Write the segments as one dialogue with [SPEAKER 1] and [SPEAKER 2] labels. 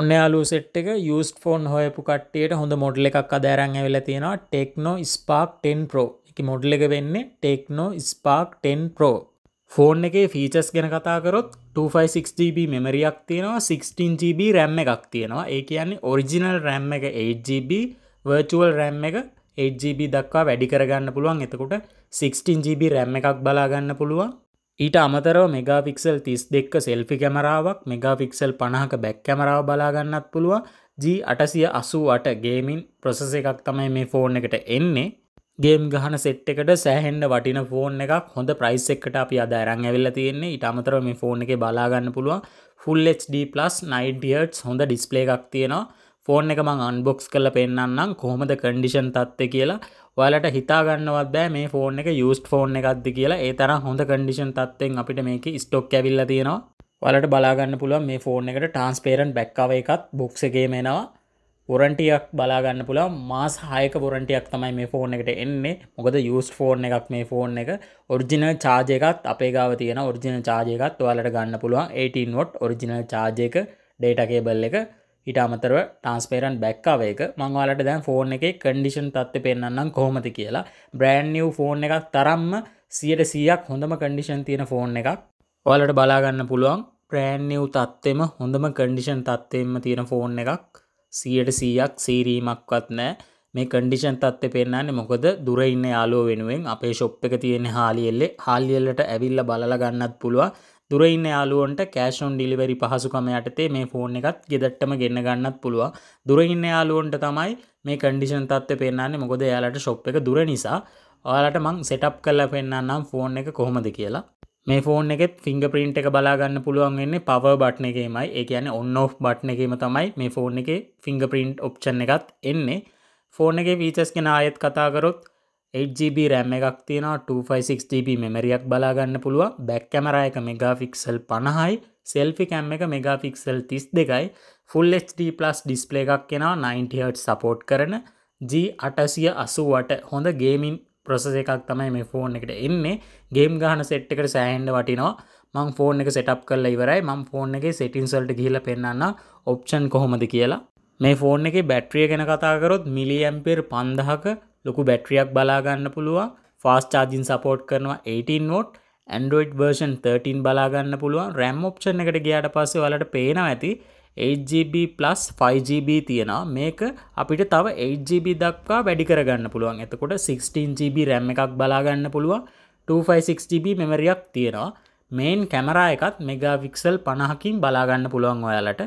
[SPEAKER 1] ඔන්න යාලු සෙට් එක යස් ෆෝන් හොයපු කට්ටියට හොඳ මොඩල එකක් අදෑරං ඇවෙල තියෙනවා ටෙක්නෝ ස්පාක් 10 ප්‍රෝ එක මොඩල එක වෙන්නේ ටෙක්නෝ ස්පාක් 10 ප්‍රෝ ෆෝන් එකේ ෆීචස් ගැන කතාකරොත් 256GB මෙමරියක් තියෙනවා 16GB රැම් එකක් තියෙනවා ඒ කියන්නේ ඔරිජිනල් රැම් එක 8GB වර්චුවල් රැම් එක 8GB දක්වා වැඩි කරගන්න පුළුවන් එතකොට 16GB රැම් එකක් බලාගන්න පුළුවන් ඊට අමතරව මෙගාපික්සල් තිස් දෙක්ක සෙල්ෆි කැමරාවක් මෙගාපික්සල් පණහක බැක් කැමරාව බලාගන්නත් පුළුව ජී අටසිය අසූ අට ගේමින් ප්‍රසස එකක් තමයි මේ ෆෝන් එකට එන්නේ ගේම් ගහන සෙට් එකට සෑහෙන්ඩ වටින ෆෝන් එකක් හොඳ ප්‍රයිස් එක්කට අපි අද අරං ඇවෙල්ල තියෙන්නේ ඉටමතර මේ ෆෝන් එක බලාගන්න පුළුව ෆුල්HD+ 90ට් හොඳ ඩිස්පලේ එකක් තියෙනවා ෆෝන් එක මං අන්බොක්ස් කල පෙන්න්නම් කොහොමද කන්ඩිෂන් තත්ත කියලා ඔයාලට හිතාගන්නවත් බෑ මේ ෆෝන් එක යුස්ට ෆෝන් එකක්ද කියලා ඒ තර හොඳ කඩිෂන් තත්වෙන් අපිට මේක ස්ටොක් ඇවිල්ල තියෙනවා වලට බලාගන්න පුළුවන් මේ ෆෝන් එකට ට්‍රන්ස්පේරන්් බැක්කව එකත් බොක්ස එකේ මෙනවා වොරන්ටියක් බලාගන්න පුලා මාස් හයක වොරන්ටියක් තමයි මේ ෆෝන් එකට එන්නේ මොකද යස් ෆෝන් එකක් මේ ෆෝන් එක ඔරිජින චාජයකත් අපේ ගාව තියෙන ඔරිජින චාජයකත් ඔයාලට ගන්න පුළුවන් 18 වොට් ඔරිජිනල් චාජයක ඩේටකේබල් එක ඊට අමතරව ටන්ස්පේරන් බැක්කාවේක මංවාලට දැන් ෆෝන් එක කඩිෂන් තත්ව පෙන්න්නම් කොමති කියලා බ්‍රෑන්් නිව් ෆෝන් එකක් තරම්ම සියට සියක් හොඳම කඩිෂන් තියෙන ෆෝන් එකක් ඔයාලට බලාගන්න පුළුවන් ප්‍රෑන් නිව් තත්වෙම හොඳම කඩිෂන් තත්වෙම තියෙන ෆෝන් එකක් සියට සීයක් සීරීමක්වත් නෑ මේ කඩිෂන් තත්ව පෙන්න්නන්නේ මොකද දුරඉන්න යාලෝ වෙනුවෙන් අපේ ශොප් එක තියෙන හාලියෙල්ලේ හාලියල්ලට ඇවිල්ල බලගන්නත් පුළුවන් දුරඉන්න යාලුවන්ට කෑෂ් ඔන් ඩිලිවරි පහසුකම යටතේ මේ ෆෝන් එකත් ගෙදට්ටම ගෙන්න ගන්නත් පුළුවන් දුරඉන්න යාලුවන්ට තමයි මේ කඩිෂන් තත්ව පෙන්න්නේ මොකද යාලට ශොප් එක දුර නිසා ඔයාලට මං සෙටප් කරලා පෙන්න්නම් ෆෝන් එක කොහොමද කියලා මේ ෆෝන් එකෙත් ෆිංග ප්‍රින්ට් එක බලාගන්න පුළුවන් වෙන්නේ පව බට්න එකමයි ඒ කියන ඔන්න ඔෆ් බට්න එකම තමයි මේ ෆෝන් එක ෆිංග ප්‍රින්ට් ඔප්ෂන් එකත් එන්නේ ෆෝන් එක වීචස් කෙන ආයෙත් කතාකරොත් 8GB රැම් එකක් තියෙන 256GB මෙමරියක් බලාගන්න පුළුව බැක් කැමර එක මෙගාෆික්සල් පණහයි සෙල්ෆි කැම් එක මෙගාෆික්සල් තිස් දෙකයි ෆුල් HD+ ඩිස්පලේ එකක් කෙනා 90ට සපෝට් කරන ජී අටසිය අසුවට හොඳ ගේමින් ප්‍රොසෙස එකක් තමයි මේ ෆෝන් එකට එන්නේ ගේම් ගහන සෙට් එකට සෑහන්ඩ වටිනවා මං ෆෝන් එක සටප් කරල ඉවරයි මං ෆෝන් එක සෙටින්සල්ට ගිහිල පෙන්න්න ඔප්ෂන් කොහොමද කියලා මේ ෆෝන් එක බැට්‍රිය ගැන කතාකරොත් මිලියම්පෙර් පන්දහක ලොකු බැට්‍රියක් බලාගන්න පුළුවන් ෆාස් චාජින් සපෝට් කරනවා 18ෝට් ඇන්ඩෝයිඩ් වර්ෂන් 13 බලාගන්න පුළුවන් රැම් ඔප්ෂන් එකට ගියාට පස්සේ ඔයාලට පේනවා ඇති 8GB+5GB තියෙනවා මේක අපිට තව 8GB දක්වා වැඩි කරගන්න පුළුවන් එතකොට 16GB RAM එකක් බලාගන්න පුළුවන් 256GB මෙමරියක් තියෙනවා මේන් කැමරා එකත් මෙගා පික්සල් 50කින් බලාගන්න පුළුවන් ඔයාලට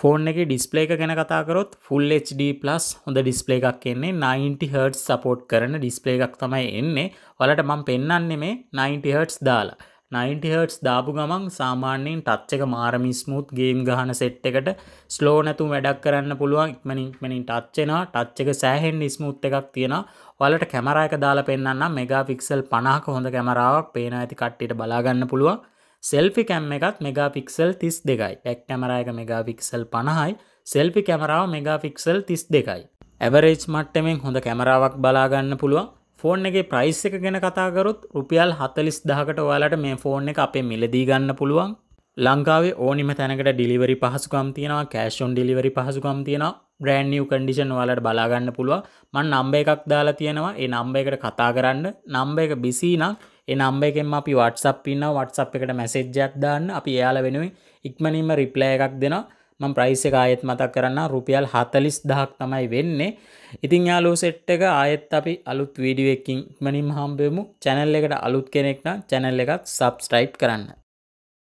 [SPEAKER 1] ෆෝන් එක ඩිස්පලේ එක ගැන කතාකරොත් ෆුල් HD+ හොඳ ඩිස්පලේ එකක් එන්නේ 90 හර්ට් සපෝට් කරන ඩිස්පලේ එකක් තමයි එන්නේ වලට මම පෙන්න්නන්නේ මේ 90 හර්ට්ස් දාලා 90 හර්ට්ස් දාපු ගමන් සාමාන්‍යයෙන් ටච් එක මාරමි ස්මුත් ගේම් ගහන සෙට් එකට ස්ලෝ නැතුම් වැඩක් කරන්න පුළුවන් ඉක්මනින් ඉක්මනින් ටච් එනවා ටච් එක සෑහෙන්න ස්මුත් එකක් තියෙනවා වලට කැමරා එක දාලා පෙන්වන්න මෙගා පික්සල් 50ක හොඳ කැමරාවක් පේන ඇති කට්ටියට බලා ගන්න පුළුවන් සෙල්පි කැම් එකත් මෙගාපික්සල් තිස් දෙකයි එක් කැමරයක මෙගාපික්සල් පණහයි සෙල්පි කැමරාව මෙගාපික්සල් තිස් දෙකයි ඇවරේජ් මට්ටමෙන් හොඳ කැමරාවක් බලාගන්න පුළුවන් ෆෝන් එක ප්‍රයිස් එක ගැන කතාකරුත් රුපියල් හතලිස් දහකට ඔයාලට මේ ෆෝන් එක අපේ මිලදී ගන්න පුළුවන් ලංකාවේ ඕනිම තැනකට ඩිලිවරි පහසුකම් තියෙනවා කෑෂොන් ඩිලිවරි පහසුකම් තියෙනවා බ්‍රෑන්්ියව කඩිෂන් වලට බලාගන්න පුළුව මන් නම්බ එකක් දාලා තියෙනවා ඒ නම්බ එකට කතා කරන්න නම්බ එක බිසිනම් ඒ නම්බ එකෙන් අපි වට්සප් ඉන්න වට්සප් එකට මැසෙජ්ජයක් දාන්න අපි එයාල වෙනුවෙන් ඉක්මනින්ම රිප්ලය එකක් දෙනවා මං ප්‍රයිස එක ආයෙත් මතක් කරන්න රුපියල් හතලිස් දහක් තමයි වෙන්නේ ඉතිං යාලෝ සෙට් එක ආයෙත් අපි අලුත් වීඩියුවකින් මනින් හම්බෙමු චැනල් එකට අලුත් කෙනෙක්න චැනල් එකත් සබස්ටයිට් කරන්න